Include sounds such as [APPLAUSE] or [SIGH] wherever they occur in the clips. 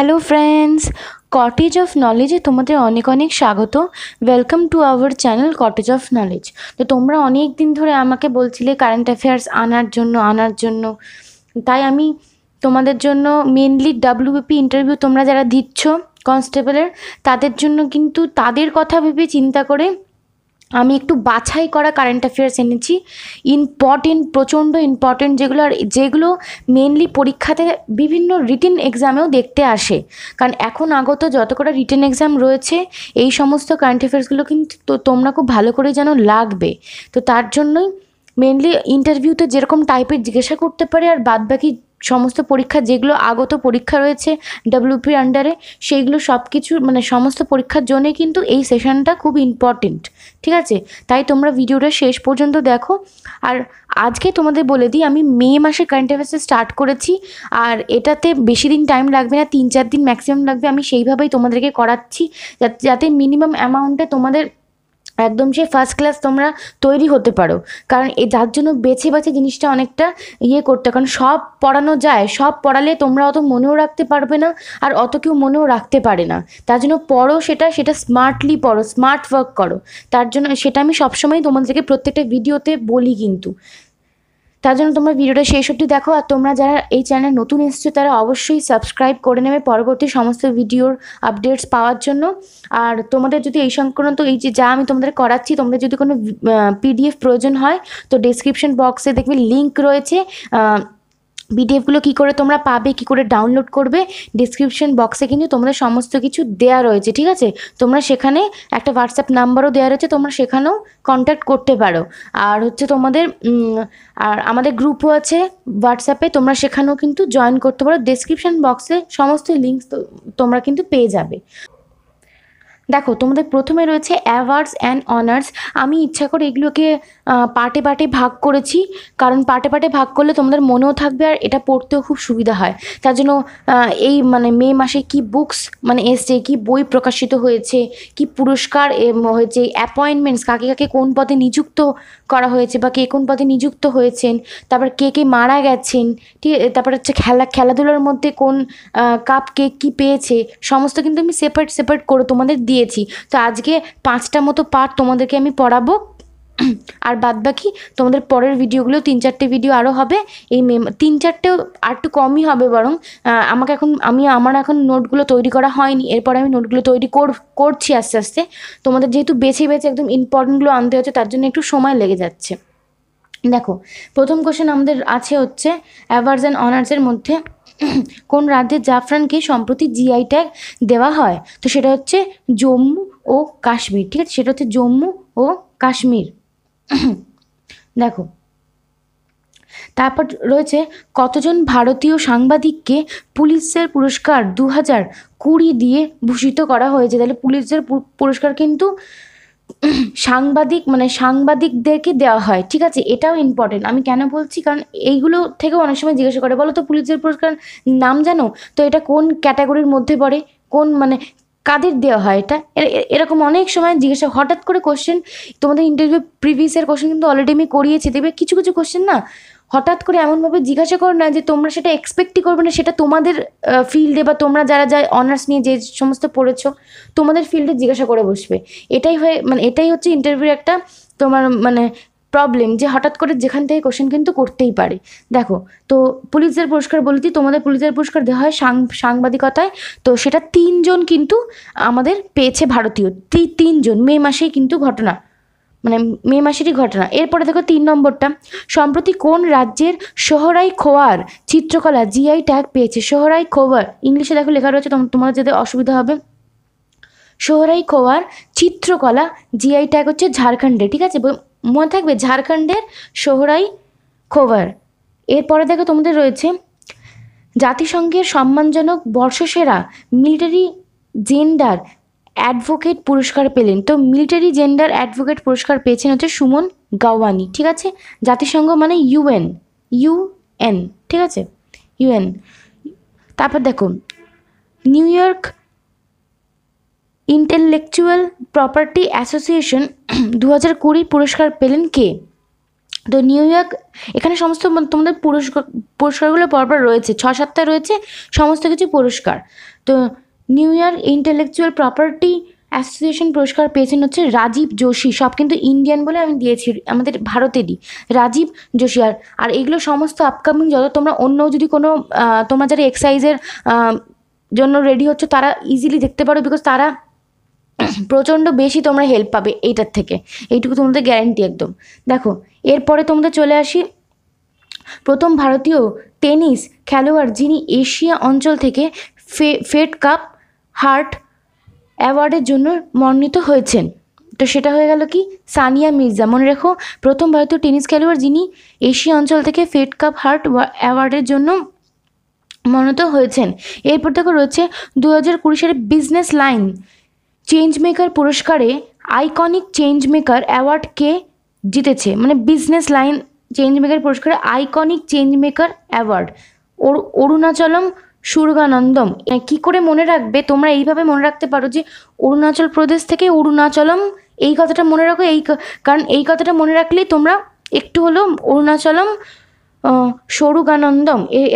hello friends cottage of নলেজে তোমাদের অনেক অনেক স্বাগত welcome to our channel cottage of knowledge তো তোমরা অনেক দিন ধরে আমাকে বলছিলে কারেন্ট অ্যাফেয়ার্স আনার জন্য আনার জন্য তাই আমি তোমাদের জন্য মেনলি ডাব্লিউপি ইন্টারভিউ তোমরা যারা দিচ্ছ কনস্টেবলের তাদের জন্য কিন্তু তাদের কথা ভেবে চিন্তা করে আমি একটু বাছাই করা কারেন্ট অ্যাফেয়ার্স এনেছি ইম্পর্টেন্ট প্রচণ্ড ইম্পর্টেন্ট যেগুলো আর যেগুলো মেনলি পরীক্ষাতে বিভিন্ন রিটেন এক্সামেও দেখতে আসে কারণ এখন আগত যত কটা রিটেন এক্সাম রয়েছে এই সমস্ত কারেন্ট অ্যাফেয়ার্সগুলো কিন্তু তোমরা খুব ভালো করে যেন লাগবে তো তার জন্যই মেনলি ইন্টারভিউতে যেরকম টাইপের জিজ্ঞাসা করতে পারে আর বাদ বাকি সমস্ত পরীক্ষা যেগুলো আগত পরীক্ষা রয়েছে ডাব্লিউপির আন্ডারে সেইগুলো সব কিছু মানে সমস্ত পরীক্ষার জন্যে কিন্তু এই সেশনটা খুব ইম্পর্টেন্ট ঠিক আছে তাই তোমরা ভিডিওটা শেষ পর্যন্ত দেখো আর আজকে তোমাদের বলে দিই আমি মে মাসে কারেন্ট অ্যাফেয়ার্সে স্টার্ট করেছি আর এটাতে বেশি দিন টাইম লাগবে না তিন চার দিন ম্যাক্সিমাম লাগবে আমি সেইভাবেই তোমাদেরকে করাচ্ছি যাতে মিনিমাম অ্যামাউন্টে তোমাদের একদম সেই ফার্স্ট ক্লাস তোমরা তৈরি হতে পারো কারণ এ যার জন্য বেছে বেছে জিনিসটা অনেকটা ইয়ে করতে কারণ সব পড়ানো যায় সব পড়ালে তোমরা অত মনেও রাখতে পারবে না আর অত কেউ মনেও রাখতে পারে না তার জন্য পড়ো সেটা সেটা স্মার্টলি পড়ো স্মার্ট ওয়ার্ক করো তার জন্য সেটা আমি সবসময় তোমাদেরকে প্রত্যেকটা ভিডিওতে বলি কিন্তু তার জন্য তোমরা ভিডিওটা শেষ অবধি দেখো আর তোমরা যারা এই চ্যানেল নতুন এসেছো তারা অবশ্যই সাবস্ক্রাইব করে নেবে পরবর্তী সমস্ত ভিডিওর আপডেটস পাওয়ার জন্য আর তোমাদের যদি এই সংক্রান্ত এই যে যা আমি তোমাদের করাচ্ছি তোমাদের যদি কোনো পিডিএফ প্রয়োজন হয় তো ডিসক্রিপশন বক্সে দেখবে লিঙ্ক রয়েছে পিডিএফগুলো কী করে তোমরা পাবে কী করে ডাউনলোড করবে ডিসক্রিপশন বক্সে কিন্তু তোমাদের সমস্ত কিছু দেয়া রয়েছে ঠিক আছে তোমরা সেখানে একটা হোয়াটসঅ্যাপ নাম্বারও দেওয়া রয়েছে তোমরা সেখানেও কন্ট্যাক্ট করতে পারো আর হচ্ছে তোমাদের আর আমাদের গ্রুপও আছে হোয়াটসঅ্যাপে তোমরা সেখানেও কিন্তু জয়েন করতে পারো ডিসক্রিপশন বক্সে সমস্ত লিঙ্কস তোমরা কিন্তু পেয়ে যাবে দেখো তোমাদের প্রথমে রয়েছে অ্যাওয়ার্ডস অ্যান্ড অনার্স আমি ইচ্ছা করে এগুলোকে পার্টে পার্টে ভাগ করেছি কারণ পার্টে পার্টে ভাগ করলে তোমাদের মনেও থাকবে আর এটা পড়তেও খুব সুবিধা হয় তার জন্য এই মানে মে মাসে কি বুকস মানে এসছে কি বই প্রকাশিত হয়েছে কি পুরস্কার হয়েছে অ্যাপয়েন্টমেন্টস কাকে কাকে কোন পদে নিযুক্ত করা হয়েছে বা কে কোন পদে নিযুক্ত হয়েছেন তারপর কে কে মারা গেছেন ঠিক তারপর হচ্ছে খেলা খেলাধুলার মধ্যে কোন কাপ কে কী পেয়েছে সমস্ত কিন্তু আমি সেপারেট সেপারেট করে তোমাদের দিয়েছি তো আজকে পাঁচটা মতো পার্ট তোমাদেরকে আমি পড়াবো আর বাদ বাকি তোমাদের পরের ভিডিওগুলো তিন চারটে ভিডিও আরও হবে এই মেম তিন চারটেও আর একটু কমই হবে বরং আমাকে এখন আমি আমার এখন নোটগুলো তৈরি করা হয়নি এরপরে আমি নোটগুলো তৈরি করছি আস্তে আস্তে তোমাদের যেহেতু বেছে বেছে একদম ইম্পর্টেন্টগুলো আনতে হচ্ছে তার জন্য একটু সময় লেগে যাচ্ছে দেখো প্রথম কোশ্চেন আমাদের আছে হচ্ছে অ্যাভার্স অ্যান্ড অনার্সের মধ্যে [CLEARS THROAT] কোন রাজ্যে জাফরানকে সম্প্রতি জিআই ট্যাগ দেওয়া হয় তো সেটা হচ্ছে জম্মু ও কাশ্মীর ঠিক আছে সেটা হচ্ছে জম্মু ও কাশ্মীর [COUGHS] দেখো তারপর রয়েছে কতজন ভারতীয় সাংবাদিককে পুলিশের পুরস্কার দু হাজার কুড়ি দিয়ে ভূষিত করা হয়েছে তাহলে পুলিশের পুরস্কার কিন্তু [COUGHS] সাংবাদিক মানে সাংবাদিকদেরকে দেওয়া হয় ঠিক আছে এটাও ইম্পর্টেন্ট আমি কেন বলছি কারণ এইগুলো থেকেও অনেক সময় জিজ্ঞাসা করে বলো তো পুলিশের পুরস্কার নাম জানো তো এটা কোন ক্যাটাগরির মধ্যে পড়ে কোন মানে কাদের দেওয়া হয় এটা এরকম অনেক সময় জিজ্ঞাসা হঠাৎ করে কোশ্চেন তোমাদের ইন্টারভিউ প্রিভিয়াসের কোশ্চেন কিন্তু অলরেডি আমি করিয়েছি দেখবে কিছু কিছু কোশ্চেন না হঠাৎ করে এমনভাবে জিজ্ঞাসা করো না যে তোমরা সেটা এক্সপেক্টই করবে না সেটা তোমাদের ফিল্ডে বা তোমরা যারা যায় অনার্স নিয়ে যে সমস্ত পড়েছ তোমাদের ফিল্ডে জিজ্ঞাসা করে বসবে এটাই হয়ে মানে এটাই হচ্ছে ইন্টারভিউর একটা তোমার মানে প্রবলেম যে হঠাৎ করে যেখান থেকে কোশ্চেন কিন্তু করতেই পারে দেখো তো পুলিশদের পুরস্কার বলে দিই তোমাদের পুলিশদের পুরস্কার দেওয়া হয় সাং সাংবাদিকতায় তো সেটা তিনজন কিন্তু আমাদের পেয়েছে ভারতীয় তিনজন মে মাসেই কিন্তু ঘটনা মানে মে মাসেরই ঘটনা এরপরে দেখো তিন নম্বরটা সম্প্রতি কোন রাজ্যের সোহরাই খোয়ার চিত্রকলা জিআই ট্যাগ পেয়েছে সোহরাই খোয়ার ইংলিশে দেখো লেখা রয়েছে তোমার যাতে অসুবিধা হবে সোহরাই খোয়ার চিত্রকলা জিআই ট্যাগ হচ্ছে ঝাড়খণ্ডে ঠিক আছে মনে থাকবে ঝাড়খণ্ডের সোহরাই খোবার এরপরে দেখো তোমাদের রয়েছে জাতিসংঘের সম্মানজনক বর্ষসেরা মিলিটারি জেন্ডার অ্যাডভোকেট পুরস্কার পেলেন তো মিলিটারি জেন্ডার অ্যাডভোকেট পুরস্কার পেয়েছেন হচ্ছে সুমন গাওয়ানি ঠিক আছে জাতিসংঘ মানে ইউএন ইউএন ঠিক আছে ইউএন তারপর দেখো New York intellectual property association [CLEARS THROAT] দু হাজার কুড়ি পুরস্কার পেলেন কে তো নিউ ইয়র্ক এখানে সমস্ত তোমাদের পুরস্কার পুরস্কারগুলো পরপর রয়েছে ছ সাতটা রয়েছে সমস্ত কিছু পুরস্কার তো New York intellectual property association পুরস্কার পেয়েছেন হচ্ছে রাজীব যোশী সব কিন্তু ইন্ডিয়ান বলে আমি দিয়েছি আমাদের ভারতেরই রাজীব যোশী আর আর এগুলো সমস্ত আপকামিং যত তোমরা অন্য যদি কোনো তোমরা যারা এক্সারসাইজের জন্য রেডি হচ্ছে তারা ইজিলি দেখতে পারো বিকজ তারা প্রচণ্ড বেশি তোমরা হেল্প পাবে এইটার থেকে এইটুকু তোমাদের গ্যারেন্টি একদম দেখো এরপরে তোমাদের চলে আসি প্রথম ভারতীয় টেনিস খেলোয়াড় যিনি এশিয়া অঞ্চল থেকে ফে ফেড কাপ হার্ট অ্যাওয়ার্ডের জন্য মনোনীত হয়েছেন তো সেটা হয়ে গেল কি সানিয়া মির্জা মনে রেখো প্রথম ভারতীয় টেনিস খেলোয়াড় যিনি এশিয়া অঞ্চল থেকে ফেড কাপ হার্ট অ্যাওয়ার্ডের জন্য মনোনীত হয়েছেন এরপর দেখো রয়েছে দু হাজার কুড়ি সালের বিজনেস লাইন চেঞ্জ মেকার পুরস্কারে আইকনিক চেঞ্জ মেকার অ্যাওয়ার্ড কে জিতেছে মানে বিজনেস লাইন চেঞ্জ মেকার পুরস্কারে iconic change maker award Arunachalam Surganandam মানে কি করে মনে রাখবে তোমরা এইভাবে মনে রাখতে পারো যে অরুণাচল প্রদেশ থেকে অরুণাচলম এই কথাটা মনে রাখো এই কারণ এই কথাটা মনে রাখলেই তোমরা একটু হলেও অরুণাচলম এ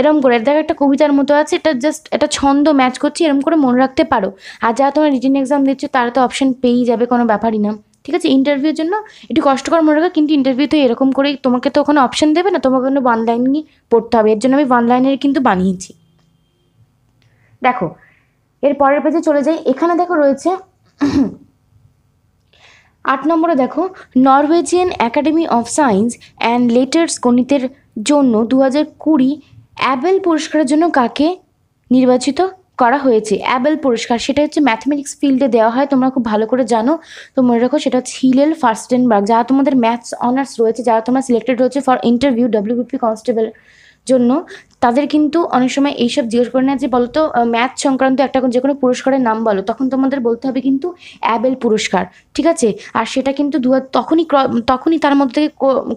এরম করে দেখো একটা কবিতার মতো আছে এটা জাস্ট একটা ছন্দ ম্যাচ করছি এরম করে মনে রাখতে পারো আর যারা তোমার রিটেন এক্সাম দিচ্ছ তারা তো অপশন পেয়েই যাবে কোনো ব্যাপারই না ঠিক আছে ইন্টারভিউর জন্য একটু কষ্টকর মনে রাখা কিন্তু ইন্টারভিউ তো এরকম করেই তোমাকে তো ওখানে অপশন দেবে না তোমাকে ওখানে ওয়ান লাইনই পড়তে হবে এর জন্য আমি ওয়ান লাইনের কিন্তু বানিয়েছি দেখো এর পরের পেজে চলে যাই এখানে দেখো রয়েছে আট নম্বরে দেখো Norwegian academy of science and letters গণিতের জন্য দু হাজার কুড়ি অ্যাবেল পুরস্কারের জন্য কাকে নির্বাচিত করা হয়েছে অ্যাবেল পুরস্কার সেটা হচ্ছে ম্যাথমেটিক্স ফিল্ডে দেওয়া হয় তোমরা খুব ভালো করে জানো তো মনে রাখো সেটা হচ্ছে হিলেল ফার্স্টেনবার্গ যারা তোমাদের ম্যাথস অনার্স রয়েছে যারা তোমরা সিলেক্টেড রয়েছে ফর ইন্টারভিউ ডব্লিউপি কনস্টেবল জন্য তাদের কিন্তু অনেক সময় এইসব জিজ্ঞেস করে না যে বলো তো ম্যাথ সংক্রান্ত একটা যে কোনো পুরস্কারের নাম বলো তখন তোমাদের বলতে হবে কিন্তু অ্যাবেল পুরস্কার ঠিক আছে আর সেটা কিন্তু দু তখনই তখনই তার মধ্যে থেকে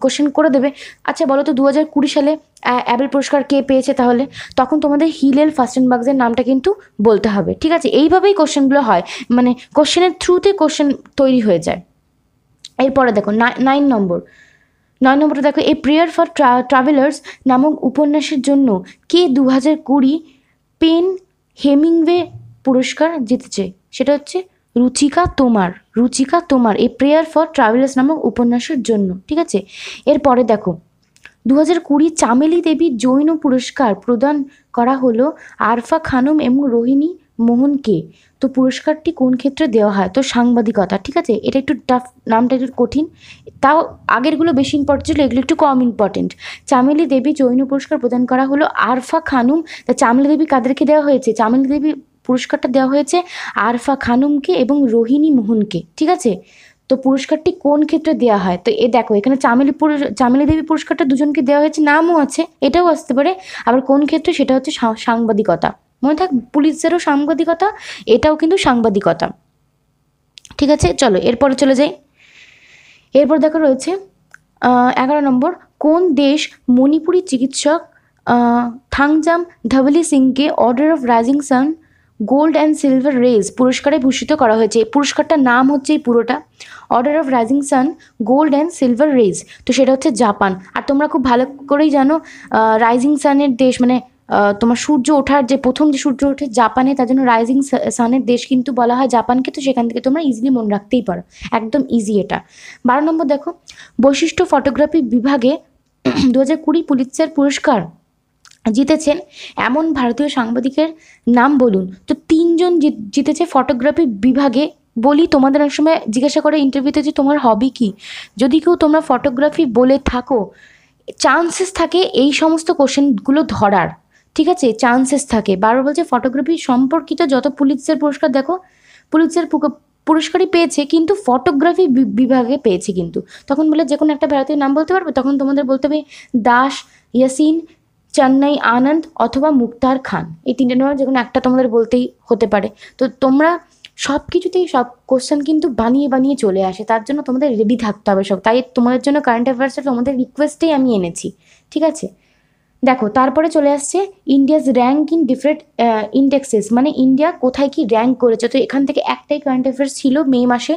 কোশ্চেন করে দেবে আচ্ছা বলো তো দু হাজার কুড়ি সালে অ্যাবেল পুরস্কার কে পেয়েছে তাহলে তখন তোমাদের হিলেল ফার্স্ট বাগজের নামটা কিন্তু বলতে হবে ঠিক আছে এইভাবেই কোশ্চেনগুলো হয় মানে কোশ্চেনের থ্রুতে কোশ্চেন তৈরি হয়ে যায় এরপরে দেখো নাইন নম্বর নয় নম্বরে দেখো এ প্রেয়ার ফর ট্রাভেলার্স নামক উপন্যাসের জন্য কে দু হাজার কুড়ি পেন হেমিংওয়ে পুরস্কার জিতেছে সেটা হচ্ছে রুচিকা তোমার রুচিকা তোমার এ প্রেয়ার ফর ট্রাভেলার্স নামক উপন্যাসের জন্য ঠিক আছে এরপরে দেখো দু হাজার কুড়ি চামেলি দেবী জৈন পুরস্কার প্রদান করা হলো আরফা খানম এবং রোহিণী মোহনকে তো পুরস্কারটি কোন ক্ষেত্রে দেওয়া হয় তো সাংবাদিকতা ঠিক আছে এটা একটু টাফ নামটা একটু কঠিন তাও আগেরগুলো বেশি ইম্পর্টেন্ট ছিল এগুলো একটু কম ইম্পর্টেন্ট চামেলি দেবী জৈন পুরস্কার প্রদান করা হলো আরফা খানুম তা চামলি দেবী কাদেরকে দেওয়া হয়েছে চামেলি দেবী পুরস্কারটা দেওয়া হয়েছে আরফা খানুমকে এবং রোহিণী মোহনকে ঠিক আছে তো পুরস্কারটি কোন ক্ষেত্রে দেওয়া হয় তো এ দেখো এখানে চামেলি চামেলি দেবী পুরস্কারটা দুজনকে দেওয়া হয়েছে নামও আছে এটাও আসতে পারে আবার কোন ক্ষেত্রে সেটা হচ্ছে সাংবাদিকতা মনে থাক পুলিশদেরও সাংবাদিকতা এটাও কিন্তু সাংবাদিকতা ঠিক আছে চলো এরপরে চলে যাই এরপর দেখা রয়েছে এগারো নম্বর কোন দেশ মণিপুরি চিকিৎসক থাংজাম ধাবলি সিংকে order of rising sun gold and silver rays পুরস্কারে ভূষিত করা হয়েছে এই পুরস্কারটার নাম হচ্ছে এই পুরোটা order of rising sun gold and silver rays তো সেটা হচ্ছে জাপান আর তোমরা খুব ভালো করেই জানো রাইজিং সানের দেশ মানে তোমার সূর্য ওঠার যে প্রথম যে সূর্য ওঠে জাপানে তার জন্য রাইজিং সানের দেশ কিন্তু বলা হয় জাপানকে তো সেখান থেকে তোমরা ইজিলি মনে রাখতেই পারো একদম ইজি এটা বারো নম্বর দেখো বৈশিষ্ট্য ফটোগ্রাফি বিভাগে [CLEARS THROAT] দু হাজার কুড়ি পুলিৎসের পুরস্কার জিতেছেন এমন ভারতীয় সাংবাদিকের নাম বলুন তো তিনজন জিতেছে ফটোগ্রাফি বিভাগে বলি তোমাদের অনেক সময় জিজ্ঞাসা করে ইন্টারভিউতে যে তোমার হবি কি যদি কেউ তোমরা ফটোগ্রাফি বলে থাকো চান্সেস থাকে এই সমস্ত কোশ্চেনগুলো ধরার ঠিক আছে চান্সেস থাকে বারবার বলছে ফটোগ্রাফি সম্পর্কিত যত পুলিশের পুরস্কার দেখো পুলিশের পুরস্কারই পেয়েছে কিন্তু ফটোগ্রাফি বিভাগে পেয়েছে কিন্তু তখন বলে যে কোনো একটা ভারতীয় নাম বলতে পারবে তখন তোমাদের বলতে হবে দাস ইয়াসিন চেন্নাই আনন্দ অথবা মুক্তার খান এই তিনটে নাম যে কোনো একটা তোমাদের বলতেই হতে পারে তো তোমরা সব কিছুতেই সব কোশ্চেন কিন্তু বানিয়ে বানিয়ে চলে আসে তার জন্য তোমাদের রেডি থাকতে হবে সব তাই তোমাদের জন্য কারেন্ট অ্যাফেয়ার্সের তোমাদের রিকোয়েস্টেই আমি এনেছি ঠিক আছে দেখো তারপরে চলে আসছে India's rank in different indexes মানে ইন্ডিয়া কোথায় কি র্যাঙ্ক করেছে তো এখান থেকে একটাই কারেন্ট অ্যাফেয়ার্স ছিল মে মাসে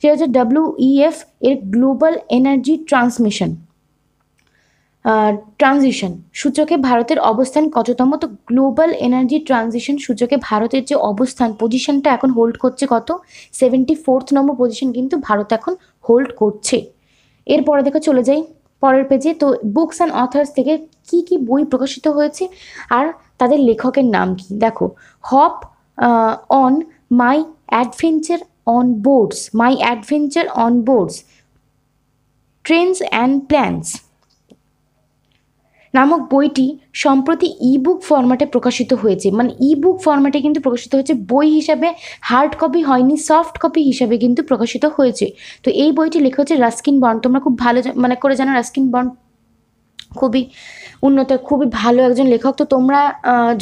সেটা হচ্ছে ডাব্লিউইএফ e এর গ্লোবাল এনার্জি ট্রান্সমিশন ট্রানজিশন সূচকে ভারতের অবস্থান কততম তো গ্লোবাল এনার্জি ট্রানজিশন সূচকে ভারতের যে অবস্থান পজিশনটা এখন হোল্ড করছে কত সেভেন্টি ফোর্থ নম্বর পজিশন কিন্তু ভারত এখন হোল্ড করছে এরপরে দেখো চলে যাই পরের পেজে তো বুকস অ্যান্ড অথার্স থেকে কি কি বই প্রকাশিত হয়েছে আর তাদের লেখকের নাম কি দেখো hop on my adventure on boards my adventure on boards trains and planes নামক বইটি সম্প্রতি ইবুক ফর্ম্যাটে প্রকাশিত হয়েছে মানে ইবুক ফর্ম্যাটে কিন্তু প্রকাশিত হয়েছে বই হিসাবে হার্ড কপি হয়নি সফট কপি হিসাবে কিন্তু প্রকাশিত হয়েছে তো এই বইটি লেখা হচ্ছে রাস্কিন বন্ড তোমরা খুব ভালো মানে করে জানো রাস্কিন বন্ড খুবই উন্নত খুবই ভালো একজন লেখক তো তোমরা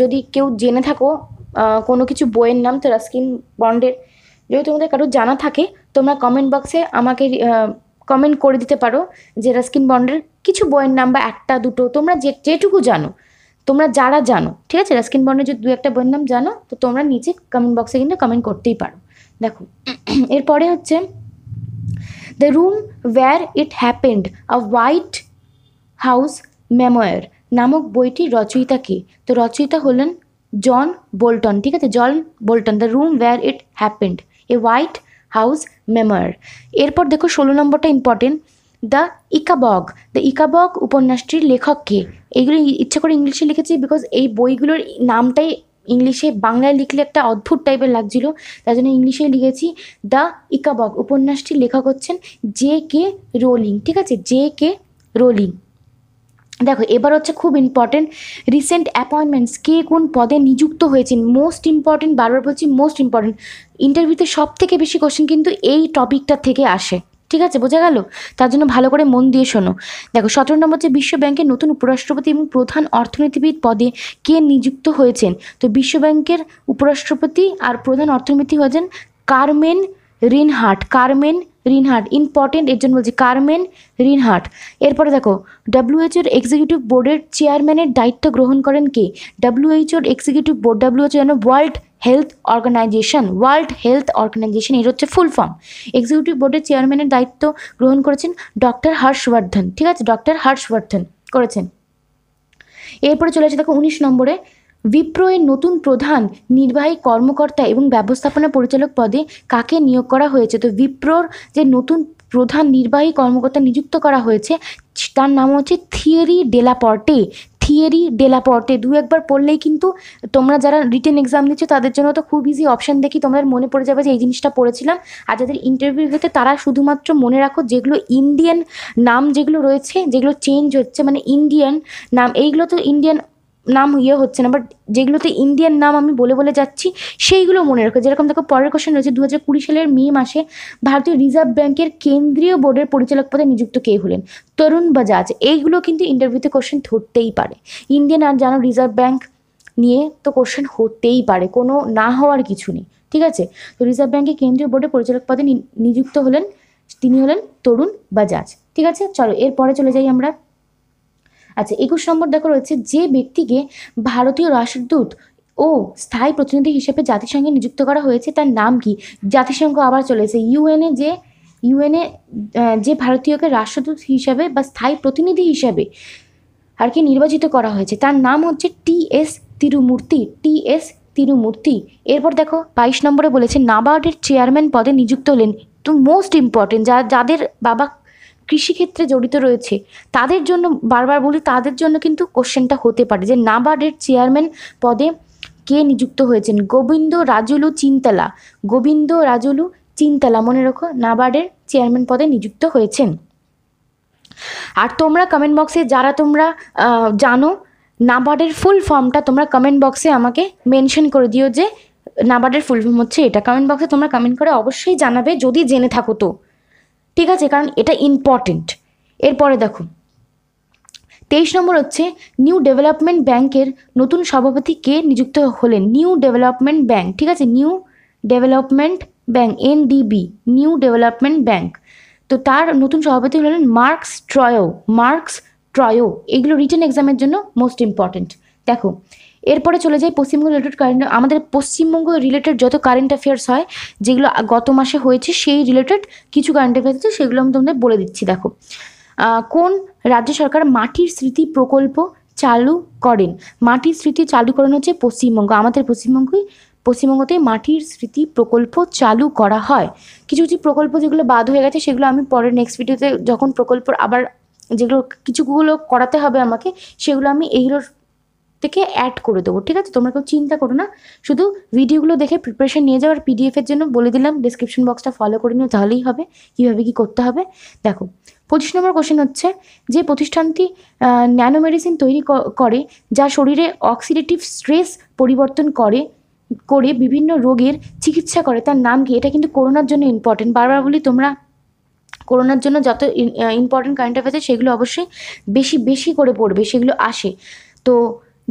যদি কেউ জেনে থাকো কোনো কিছু বইয়ের নাম তো রাস্কিন বন্ডের যদি তোমাদের কারো জানা থাকে তোমরা কমেন্ট বক্সে আমাকে কমেন্ট করে দিতে পারো যে রাস্কিন বন্ডের কিছু বইয়ের নাম বা একটা দুটো তোমরা যে যেটুকু জানো তোমরা যারা জানো ঠিক আছে রাস্কিন বন্ডের যদি দু একটা বইয়ের নাম জানো তো তোমরা নিচে কমেন্ট বক্সে কিন্তু কমেন্ট করতেই পারো দেখো [CLEARS THROAT] এরপরে হচ্ছে the room where it happened a White House memoir নামক বইটি রচয়িতা কে তো রচয়িতা হলেন জন বোল্টন ঠিক আছে John Bolton the room where it happened a White House memoir এরপর দেখো ষোলো নম্বরটা important the Ickabog the Ickabog উপন্যাসটির লেখককে এইগুলি ইচ্ছা করে ইংলিশে লিখেছি বিকজ এই বইগুলোর নামটাই ইংলিশে বাংলায় লিখলে একটা অদ্ভুত টাইপের লাগছিল তার জন্য ইংলিশে লিখেছি দ্য ইকাবগ উপন্যাসটির লেখক হচ্ছেন জে কে রোলিং ঠিক আছে জে কে রোলিং দেখো এবার হচ্ছে খুব ইম্পর্টেন্ট রিসেন্ট অ্যাপয়েন্টমেন্টস কে কোন পদে নিযুক্ত হয়েছেন মোস্ট ইম্পর্টেন্ট বারবার বলছি মোস্ট ইম্পর্টেন্ট ইন্টারভিউতে সব থেকে বেশি কোশ্চেন কিন্তু এই টপিকটা থেকে আসে ঠিক আছে বোঝা গেল তার জন্য ভালো করে মন দিয়ে শোনো দেখো সতেরো নম্বর যে বিশ্ব ব্যাংকের নতুন উপরাষ্ট্রপতি এবং প্রধান অর্থনীতিবিদ পদে কে নিযুক্ত হয়েছেন তো বিশ্ব ব্যাংকের উপরাষ্ট্রপতি আর প্রধান অর্থনীতি হয়েছেন কারমেন রিনহার্ট কারমেন রিনহার্ট ইম্পর্টেন্ট এর জন্য বলছি কার্মেন রিনহার্ট এরপরে দেখো ডাব্লিউএইচওর এক্সিকিউটিভ বোর্ডের চেয়ারম্যানের দায়িত্ব গ্রহণ করেন কে ডাব্লিউএইচওর এক্সিকিউটিভ বোর্ড ডাব্লিউএইচও যেন World Health Organization World Health Organization এর হচ্ছে ফুল ফর্ম এক্সিকিউটিভ বোর্ডের চেয়ারম্যানের দায়িত্ব গ্রহণ করেছেন ডক্টর হর্ষবর্ধন ঠিক আছে ডক্টর হর্ষবর্ধন করেছেন এরপরে চলে আসে দেখো উনিশ নম্বরে উইপ্রোয়ের নতুন প্রধান নির্বাহী কর্মকর্তা এবং ব্যবস্থাপনা পরিচালক পদে কাকে নিয়োগ করা হয়েছে তো উইপ্রোর যে নতুন প্রধান নির্বাহী কর্মকর্তা নিযুক্ত করা হয়েছে তার নাম হচ্ছে থিয়েরি ডেলাপর্টে থিয়েরি ডেলাপর্টে দু একবার পড়লেই কিন্তু তোমরা যারা রিটেন এক্সাম দিচ্ছ তাদের জন্য তো খুব ইজি অপশান দেখি তোমাদের মনে পড়ে যাবে যে এই জিনিসটা পড়েছিলাম আর যাদের ইন্টারভিউ হতে তারা শুধুমাত্র মনে রাখো যেগুলো ইন্ডিয়ান নাম যেগুলো রয়েছে যেগুলো চেঞ্জ হচ্ছে মানে ইন্ডিয়ান নাম এইগুলো তো ইন্ডিয়ান নাম ইয়ে হচ্ছে না বাট যেগুলোতে ইন্ডিয়ান নাম আমি বলে বলে যাচ্ছি সেইগুলো মনে রাখো যেরকম দেখো পরের কোশ্চেন রয়েছে দু হাজার কুড়ি সালের মে মাসে ভারতীয় রিজার্ভ ব্যাংকের কেন্দ্রীয় বোর্ডের পরিচালক পদে নিযুক্ত কে হলেন তরুণ বাজাজ এইগুলো কিন্তু ইন্টারভিউতে কোশ্চেন ধরতেই পারে ইন্ডিয়ান আর জানো রিজার্ভ ব্যাংক নিয়ে তো কোশ্চেন হতেই পারে কোনো না হওয়ার কিছু নেই ঠিক আছে তো রিজার্ভ ব্যাংকের কেন্দ্রীয় বোর্ডের পরিচালক পদে নিযুক্ত হলেন তিনি হলেন তরুণ বাজাজ ঠিক আছে চলো এরপরে চলে যাই আমরা আচ্ছা একুশ নম্বর দেখো রয়েছে যে ব্যক্তিকে ভারতীয় রাষ্ট্রদূত ও স্থায়ী প্রতিনিধি হিসেবে জাতিসংঘে নিযুক্ত করা হয়েছে তার নাম কি জাতিসংঘ আবার চলেছে ইউএনএ যে ইউএনএ যে ভারতীয়কে রাষ্ট্রদূত হিসাবে বা স্থায়ী প্রতিনিধি হিসাবে আর কি নির্বাচিত করা হয়েছে তার নাম হচ্ছে টি এস তিরুমূর্তি টি এস তিরুমূর্তি এরপর দেখো বাইশ নম্বরে বলেছে নাবার্ডের চেয়ারম্যান পদে নিযুক্ত হলেন তো মোস্ট ইম্পর্টেন্ট যা যাদের বাবা কৃষিক্ষেত্রে জড়িত রয়েছে তাদের জন্য বারবার বলি তাদের জন্য কিন্তু কোশ্চেনটা হতে পারে যে নাবার্ডের চেয়ারম্যান পদে কে নিযুক্ত হয়েছেন গোবিন্দ রাজুলু চিন্তালা গোবিন্দ রাজুলু চিন্তালা মনে রাখো নাবার্ডের চেয়ারম্যান পদে নিযুক্ত হয়েছেন আর তোমরা কমেন্ট বক্সে যারা তোমরা জানো নাবার্ডের ফুল ফর্মটা তোমরা কমেন্ট বক্সে আমাকে মেনশন করে দিও যে নাবার্ডের ফুল ফর্ম হচ্ছে এটা কমেন্ট বক্সে তোমরা কমেন্ট করে অবশ্যই জানাবে যদি জেনে থাকো তো ঠিক আছে কারণ এটা ইম্পর্টেন্ট এরপরে দেখো তেইশ নম্বর হচ্ছে নিউ ডেভেলপমেন্ট ব্যাংকের নতুন সভাপতি কে নিযুক্ত হলেন নিউ ডেভেলপমেন্ট ব্যাংক ঠিক আছে New Development Bank NDB New Development Bank তো তার নতুন সভাপতি হলেন মার্কস ট্রয়ো মার্কস ট্রয়ো এগুলো রিটার্ন এক্সামের জন্য মোস্ট ইম্পর্টেন্ট দেখো এরপরে চলে যাই পশ্চিমবঙ্গ রিলেটেড কারেন্ট আমাদের পশ্চিমবঙ্গ রিলেটেড যত কারেন্ট অ্যাফেয়ার্স হয় যেগুলো গত মাসে হয়েছে সেই রিলেটেড কিছু কারেন্ট অ্যাফেয়ার্স আছে সেগুলো আমি তোমাদের বলে দিচ্ছি দেখো কোন রাজ্য সরকার মাটির স্মৃতি প্রকল্প চালু করেন মাটির স্মৃতি চালু করেন হচ্ছে পশ্চিমবঙ্গ আমাদের পশ্চিমবঙ্গই পশ্চিমবঙ্গতে মাটির স্মৃতি প্রকল্প চালু করা হয় কিছু কিছু প্রকল্প যেগুলো বাদ হয়ে গেছে সেগুলো আমি পরের নেক্সট ভিডিওতে যখন প্রকল্পর আবার যেগুলো কিছুগুলো করাতে হবে আমাকে সেগুলো আমি এইগুলোর থেকে অ্যাড করে দেবো ঠিক আছে তোমরা কেউ চিন্তা করো না শুধু ভিডিওগুলো দেখে প্রিপারেশন নিয়ে যাও আর পিডিএফের জন্য বলে দিলাম ডিসক্রিপশন বক্সটা ফলো করে নিও তাহলেই হবে কীভাবে কী করতে হবে দেখো পঁচিশ নম্বর কোশ্চেন হচ্ছে যে প্রতিষ্ঠানটি ন্যানো মেডিসিন তৈরি করে যা শরীরে অক্সিডেটিভ স্ট্রেস পরিবর্তন করে করে বিভিন্ন রোগের চিকিৎসা করে তার নাম কি এটা কিন্তু করোনার জন্য ইম্পর্টেন্ট বারবার বলি তোমরা করোনার জন্য যত ইম্পর্টেন্ট কারেন্ট অ্যাফেয়ার্স সেগুলো অবশ্যই বেশি বেশি করে পড়বে সেগুলো আসে তো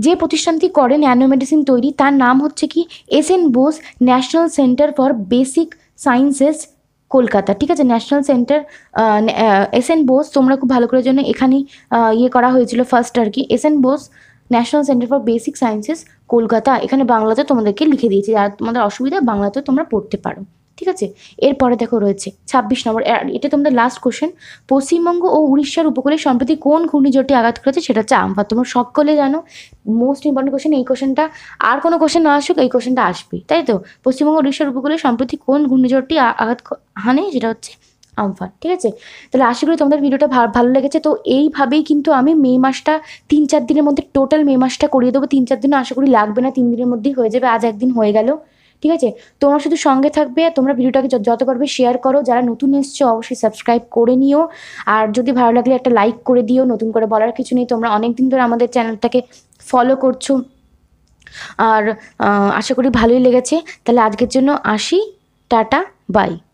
যে প্রতিষ্ঠানটি করে ন্যানোমেডিসিন তৈরি তার নাম হচ্ছে কি S N Bose National Centre for Basic Sciences Kolkata ঠিক আছে National Centre S N Bose তোমরা খুব ভালো করে জন্য এখানে ইয়ে করা হয়েছিল ফার্স্ট আর কি S N Bose National Centre for Basic Sciences Kolkata এখানে বাংলাতে তোমাদেরকে লিখে দিয়েছি আর তোমাদের অসুবিধা বাংলাতেও তোমরা পড়তে পারো ঠিক আছে এরপরে দেখো রয়েছে ছাব্বিশ নম্বর এটা তোমাদের লাস্ট কোশ্চেন পশ্চিমবঙ্গ ও উড়িষ্যার উপকূলে সম্প্রতি কোন ঘূর্ণিঝড়টি আঘাত করেছে সেটা হচ্ছে আমফান তোমার সকলে জানো মোস্ট ইম্পর্টেন্ট কোশ্চেন এই কোশ্চেনটা আর কোনো কোশ্চেন না আসুক এই কোশ্চেনটা আসবে তাই তো পশ্চিমবঙ্গ উড়িষ্যার উপকূলে সম্প্রতি কোন ঘূর্ণিঝড়টি আঘাত হানে সেটা হচ্ছে আমফান ঠিক আছে তাহলে আশা করি তোমাদের ভিডিওটা ভালো লেগেছে তো এইভাবেই কিন্তু আমি মে মাসটা তিন চার দিনের মধ্যে টোটাল মে মাসটা করিয়ে দেবো তিন চার দিন আশা করি লাগবে না তিন দিনের মধ্যেই হয়ে যাবে আজ একদিন হয়ে গেল ঠিক আছে তোমরা শুধু সঙ্গে থাকবে তোমরা ভিডিওটাকে যত পারবে শেয়ার করো যারা নতুন এসছো অবশ্যই সাবস্ক্রাইব করে নিও আর যদি ভালো লাগলে একটা লাইক করে দিও নতুন করে বলার কিছু নেই তোমরা অনেক দিন ধরে আমাদের চ্যানেলটাকে ফলো করছো আর আশা করি ভালোই লেগেছে তাহলে আজকের জন্য আসি টাটা বাই